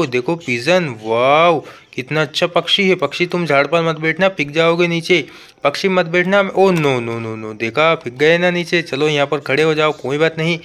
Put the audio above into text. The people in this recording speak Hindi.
ओ देखो पिजन वाव कितना अच्छा पक्षी है पक्षी तुम झाड़ पर मत बैठना फिक जाओगे नीचे पक्षी मत बैठना oh no no no no देखा फिक गए ना नीचे चलो यहाँ पर खड़े हो जाओ कोई बात नहीं